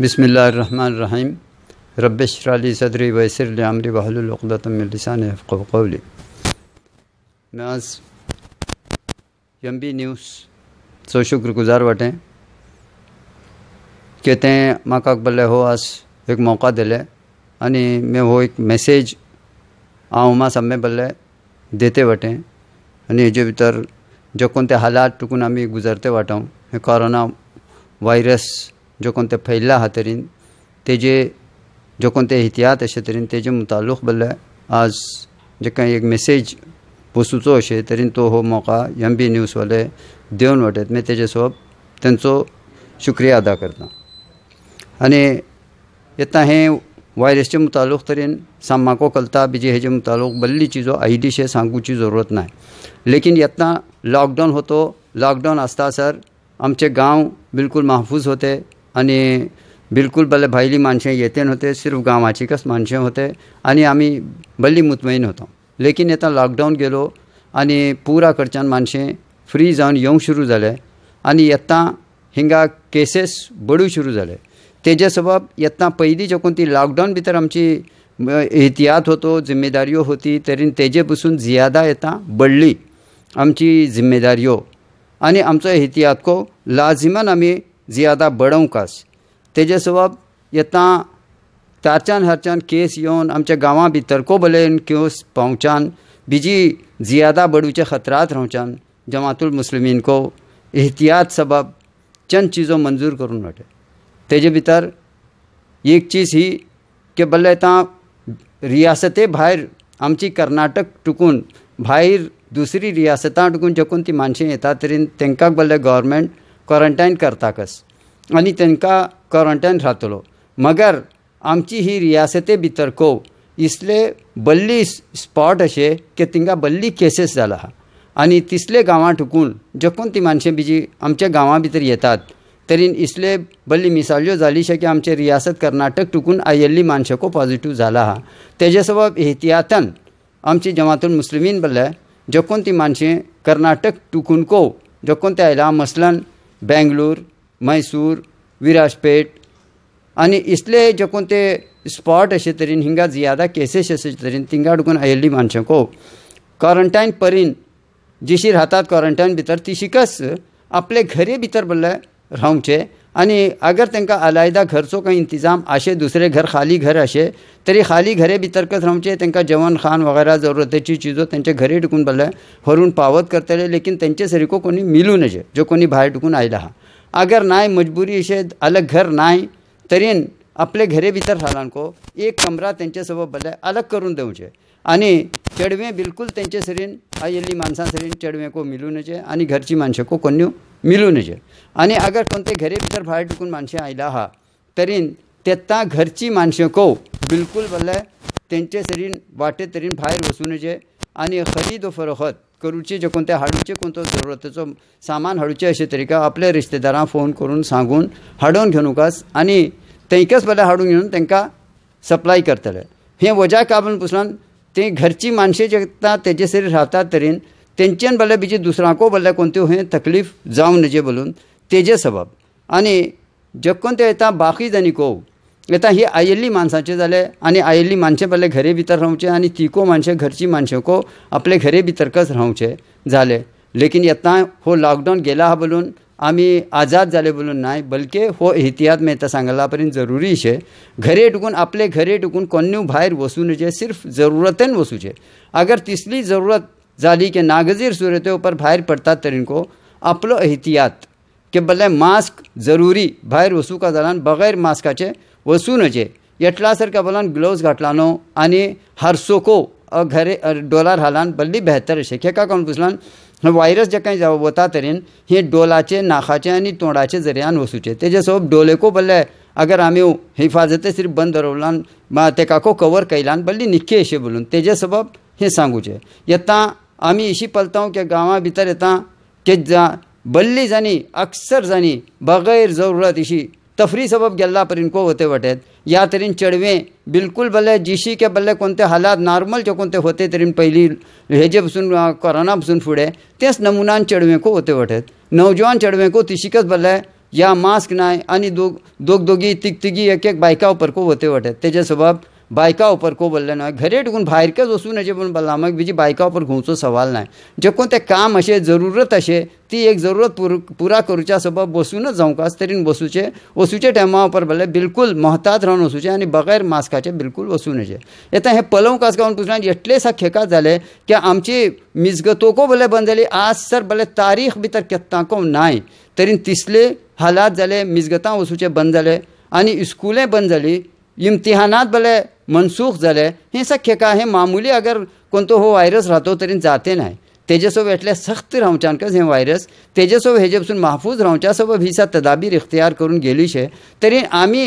बिसमीम रबली सदरी वसरली आमरी कौली मैं आज यम बी न्यूज़ सो शुक्रगुजार वटें के तें म्हाका अकबल हो आज एक मौका दिले आनी मैं वो एक मेसेज हांव उमा सामे भले देते वटें आनी हेजे भीतर जो कोणते हालात टुकून आम्मी गुजरते वाटाव कोरोना वायरस जो phaila haterin teje जो एहतियात ashe terin तेजे mutaalluq balla आज जो एक मेसेज पोसूचो अशे तरीन तो हो मौका एम बी न्यूज वाले देवन वटे मैं तेजे सोब तेंचो शुक्रिया अदा करता आनी वायरस के वायरसचे मुतालूक तरेन सामाको कलता बीजे हेजे मुतालूक बल्ली चीज़ों से शे की जरूरत ना लेकिन इतना लॉकडाउन हो तो लॉकडाउन आसता सर हमें गाँव बिल्कुल महफूज होते आणि बिलकुल भले भायली माणसे येते नव्हते सिर्फ गावाचीकच माणसे होते आणि आम्ही भल्ली मुतमेन होतो लेकिन येता लॉकडाऊन गेलो आणि पुराकडच्या माणसे फ्री जावन येवंक सुरू झाले आणि येता हिंगा केसेस बडू सुरू झाले तेजे सबब येता पहिली जे ती लॉकडाऊन भीतर आमची एहतियात होतो जिम्मेदारियो होती तरी तेजे पसून जियादा येता बडली आमची जिम्मेदारियो आणि एहतियात को लाजिमान आम्ही ज़्यादा बड़ों कस तेजे सबब येतां तारचान हरचान केस येवन आमच्या गांवां भितर भले क्यों पहुँचान बिजी जियादा बडूचे खतरात रावच्यान जमातुल मुस्लिमीन को एहतियात सबब चंद चीज़ों मंजूर करूँ वटे तेजे भितर एक चीज ही कि भले तां रियासते भायर आमची कर्नाटक टुकून भायर दूसरी रियासत टुकून जकून ती मानशें ये तरीन तंका भले गव्हर्मेंट क्वॉरंटायन करताकच आणि त्यांना क्वारंटाईन रावतलो मगर आमची ही रियासते भितर कोव इसले बल्ली स्पॉट असे की तिंगा बल्ली केसेस झाला आणि तिसले गांवां ठुकून जखून ती माणसे बिजी आमच्या गांवां भितर येतात तरी इसले बल्ली मिसाल्यो जाली शे की आमचे रियासत कर्नाटक टुकून आयिल्ली मनशाको पॉझिटिव्ह झाला हा त्याच्या सबब एहतियातन आमची जमातून मुस्लिमीन बल्ले जखून ती माणसे कर्नाटक टुकून को जखून ते आयला मसलन बेंगलोर मैसूर विराजपेठ आणि इसले जे ते स्पॉट अशे तरेन हिंगा जियादा केसीस अशे तरेन तिंगा डकून आयिल्ली मनशांको क्वॉरंटायन परीन जिशी राहतात क्वारंटाईन भितर तिशीकच आपले घरी भितर बोलले रावचे आनी अगर तांकां अलायदा घरचो कांय इंतिजाम अशें दुसरें घर खाली घर अशें तरी खाली घरे भितर कच रावचे तांकां जेवण खाण वगैरा जरूरतेची चिजो तांचे घरे टिकून भरले हरून पावत करतले लेकिन तेंचे सरिको कोणी मिलू नजे जो कोणी भायर टिकून आयला हा अगर नाय मजबुरी अशें अलग घर नाय तरीन आपले घरे भितर हालांको एक कमरा तेंचे सोबत अलग करून देवचे आनी चेडवें बिलकुल तेंचे सरीन आयली माणसां सरीन चेडवें को मिलूनचे आनी को कोण मिलू नजे आनी अगर कोणते घरे भितर भायर टुकून माणसे आयला आहा तरीन घरची घरचीं को बिल्कुल भले तेंचे सरीन वाटे तरेन भायर नजे आनी खरीद फरोखत करूचे जे कोणते हाडूचे कोणतो जरुरतेचं सामान हाडूचे असे तरीका आपल्या रिश्तेदारां फोन करून सांगून हाडून घेवनुकास आनी तेंकाच भले हाडून घेऊन त्यांना सप्लाय करतले हे वजा काबून पुसून ते घरची माणसे जगता तेजे राहतात तरी तरेन तेंच्यान भल्या दुसरा को भल्या कोणते हे तकलीफ जाऊ नजे बोलून तेजे सबब आनी जक्कन ते येता बाकी जाणी कोव येता ही आयिल्ली माणसांचे झाले आणि आयिल्ली माणसे बोलले घरे भितर रावचे आनी तिको माणसे घरची को आपले घरे भितरकच रावचे झाले लेकिन येता हो लॉकडाऊन गेला हा बोलून आमी आजाद जाले म्हणून नाय बलके हो इतिहाद मेहता सांगला पर्यंत जरुरी शे घरे टुकून आपले घरे टुकून कोन्यू भायर वसूं नजे सिर्फ जरूरतेन वसूचे अगर तिसली जरूरत जाली के नागजीर सुरते उपर भायर पडतात तर इनको आपलो इहतियात के भले मास्क जरूरी भायर वसूं का जालान बगैर मास्काचे वसू नजे येटला सर का बोलान ग्लोव्स घातला न्हू आनी हारसोको घरे डॉलर हालान बल्ली बेहतर अशें केका कोण पुसलान वायरस जे कांय वता तरेन हे डोलाचे नाकाचे आनी तोंडाचे जरयान वचूचे तेजे सोब डोलेको भरले अगर आमी हिफाजते सिर्फ बंद दवरलान तेकाको कवर कैलान बल्ली निक्के अशें बोलून तेजे सबब हें सांगूचें येता आमी अशी पलतांव की गांवा भितर येता की जा बल्ली जाणी अक्सर जाणी बगैर जरूरत अशी तफरी सबब गेल्ला पर इनको होते वटे या तरीन चेडवें बिलकुल भले जिशी के भले कोणते हालात नॉर्मल जे कोणते होते तरेन पहिली हेजे पसून कोरोना पसून फुडें तेच नमुनान चेडवेंकू होते वटेत नवजवान चेडवेंकू तिशिकच भले या मास्क नाय आनी दोग दोगी तिग तिगी एक एक बायका उपरकू होते वटेत तेजे सबब बायका उपर को बोलले ना घरे टिकून बाहेरकेच काच नये अशें पूण मग बिजी बायका उपर घुंवचो सवाल ना जेको ते काम असे जरूरत असे ती एक जरूरत पुर पुरा करुच्या सोबत बसूनच जाऊ आस तरीन बसूचे वचूचे टायमा उपर भले बिलकुल महतात राहून वसूचे आणि बगैर मास्काचें बिलकुल वसू नये येता हे पलव कास गावन पुसणान एटले सा खेकात झाले की आमची मिजगतोको भले बंद झाली आज सर भले तारीख भितर केत्ताको नाय तरीन तिसले हालात झाले मिजगतां वसूचे बंद जालें आणि इस्कुलें बंद झाली इम्तिहानात भले मनसूख जालें हें सख्य काय हें मामुली अगर को वायरस व्हायरस राहतो तरेन जातें नाय तेजे सोब एटले सख्त रावच्यान कस हें व्हायरस तेजे महफूज रावच्या सोबत ही तदाबीर इख्तियार करून गेलीशे तरी आमी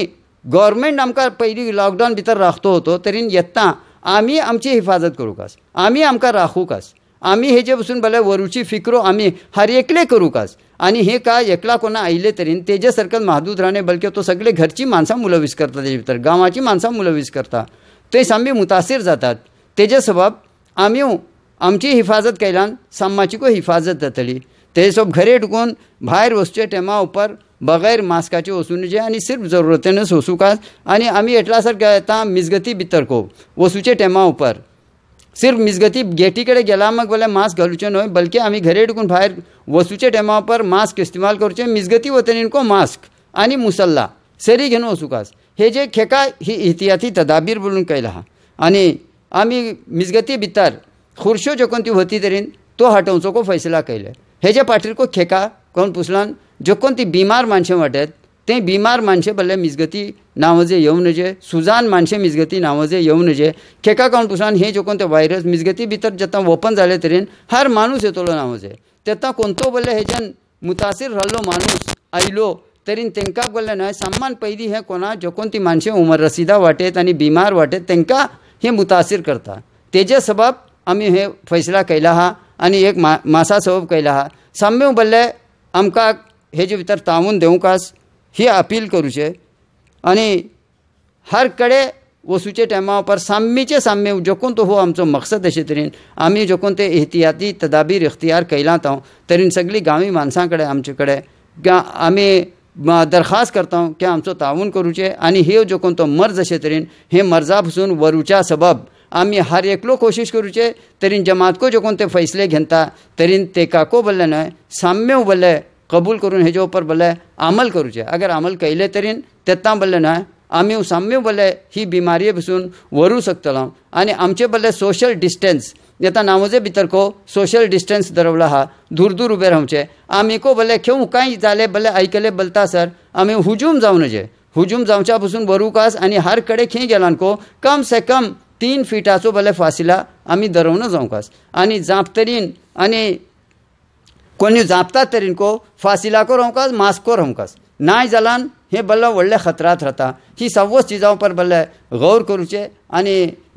गव्हर्मेंट आमकां पयलीं लॉकडावन भितर राखतो होतो तरीन येता आमी आमची हिफाजत करूंकास आमी आमकां राखूकास आमी हेजे पसून भले वरुची फिक्रो आमी हर एकले करूंकास आणि हे का एकला कोणा आईले तरी त्याच्यासारखं महादूत राणे बलके तो सगळे घरची मानसां मुलं करता करतात त्याच्या भितर गांवाची माणसं मुलं करता ते सामके मुतासिर जातात तेजे आम्ही आमची हिफाजत केल्यान को हिफाजत जातली ते सोब घरे टुकून भायर वसचे टेमा उपर बगैर मास्काचे जे आणि सिर्फ जरूरतेनच का आणि आम्ही एटलासर येतात मिजगती भितर को वसूचे टेमा उपर सिर्फ मिसगती गेटी कडेन गेला म्हाका बोल्या मास्क घालुचें न्हय बल्के आमी घरे डुकून भायर वचुचे टेमा पर मास्क इस्तेमाल करचें मिसगती वतनीन को मास्क आनी मुसल्ला सरी घेवन वचुकास हे जे खेका ही इतिहाती तदाबीर बोलून केला आहा आनी आमी मिसगती भितर खुर्शो जो ती वती तरेन तो हाटोवचो को फैसला केले हेजे फाटीर को खेका कोण पुसलान जकून ती बीमार मनशां वाटेत તે बिमार मानसे ભલે મિસગती ना वजे येवं नजे सुजान माणशे मिसगती ना वजे येवं नजे केका कावन पुसान हे जोकोन ते व्हायरस मिसगती भितर जेता वपन जाले तरेन हर माणूस येतलो नावजे वजे तेता कोणतो भले हेच्यान मुतासीर राहिल्लो माणूस आयलो तरीन तेंकां बोल्लें न्हय सामान पयलीं हें कोणा जोकोन ती माणशें उमर रसिदा वाटेत आनी बिमार वाटेत तेंकां हें मुतासीर करता तेजे सबब आमी हे फैसला केला आहा आनी एक मा मासा सबब केला आहा साम्य भल्ले आमकां हेजे भितर तावून देवकास ही अपील करूचे आनी हर कडे वचूचे टायमा उपरांत साम्मीचे साम्य जोकून तो हो आमचो मकसद अशे तरेन आमी जोकून ते एहतियाती तदाबीर इख्तियार केलात हांव तरेन सगळीं गांवी माणसां कडेन आमचे कडेन आमी दरखास्त करता हूँ की आमचो ताउन करुचे आनी जोकून तो मर्ज अशे तरेन हे मर्जा पसंद वरुच्या सबब आमी हर एकलो कोशिश करुचे तरेन जमातको जोकून ते फैसले घेता तरेन तेकाको बल्ले न्हय साम्य उबल्ले कबूल करून हेजे ऊपर भले अमल करूचे अगर अमल केले तरी तेतां भले ना आम्ही साम्य भले ही बिमारी पसून वरू शकतलो आणि आमचे भले सोशल डिस्टन्स येता नामोजे भितर को सोशल डिस्टन्स दरवला हा दूर दूर उबे रावचे को भले खेऊ कांय जाले भले आयकले बलता सर आम्ही हुजूम जाऊ नजे हुजूम जाऊच्या पसून वरू कास आणि हर कडे खंय गेलान को कम से कम तीन फिटाचो भले फासिला आमी दरोवनो कास आनी जाप तरीन आणि कोणी जापता तरेन को फासिला कोर हमकास मास्कोर हमकास नाय जालान हें बल्ल व्हडल्या खतरात राहता ही सव्व चिजां पर बल्ले गौर करुचे आनी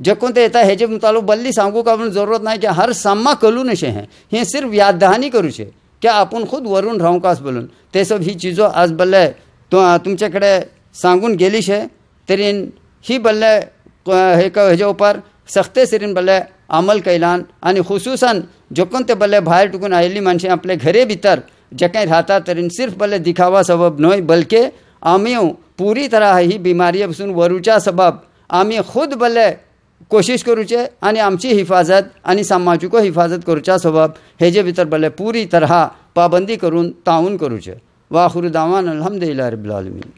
जे ते येता हेजे मुतालो बल्ली सांगू का म्हणून जरूरत ना कि हर साम्मा कलू अशें हें हें सिर्फ याददहानी करुचे क्या आपूण खुद वरून रावकास बोलून ते सब ही चीजों आज बल्ले तो, तुमचे कडेन सांगून गेलीशे तरीन ही बल्ले हेका हेजे उपार सख्ते सिरीन बल्ले અમલ કા एलान આને ખાસન જોકનતે બલે ભાયટકુન આલી માનસે અપલે ઘરે ભીતર જે કઈ રાતા તરિન સિર્ફ બલે દિખાવા સબબ નોઈ બલકે અમે પૂરી તરહ હી બીમારીય બસન વરુચા સબબ અમે ખુદ બલે કોશિશ કરુચે આને આમચી હિફાઝત આને સામાજિકો હિફાઝત કરુચા સબબ હેજે ભીતર બલે પૂરી તરહ પાબંદી કરુન તાઉન કરુચે વાખુર દાવન અલહમ્દિલા રબ્બિલ આલ ミン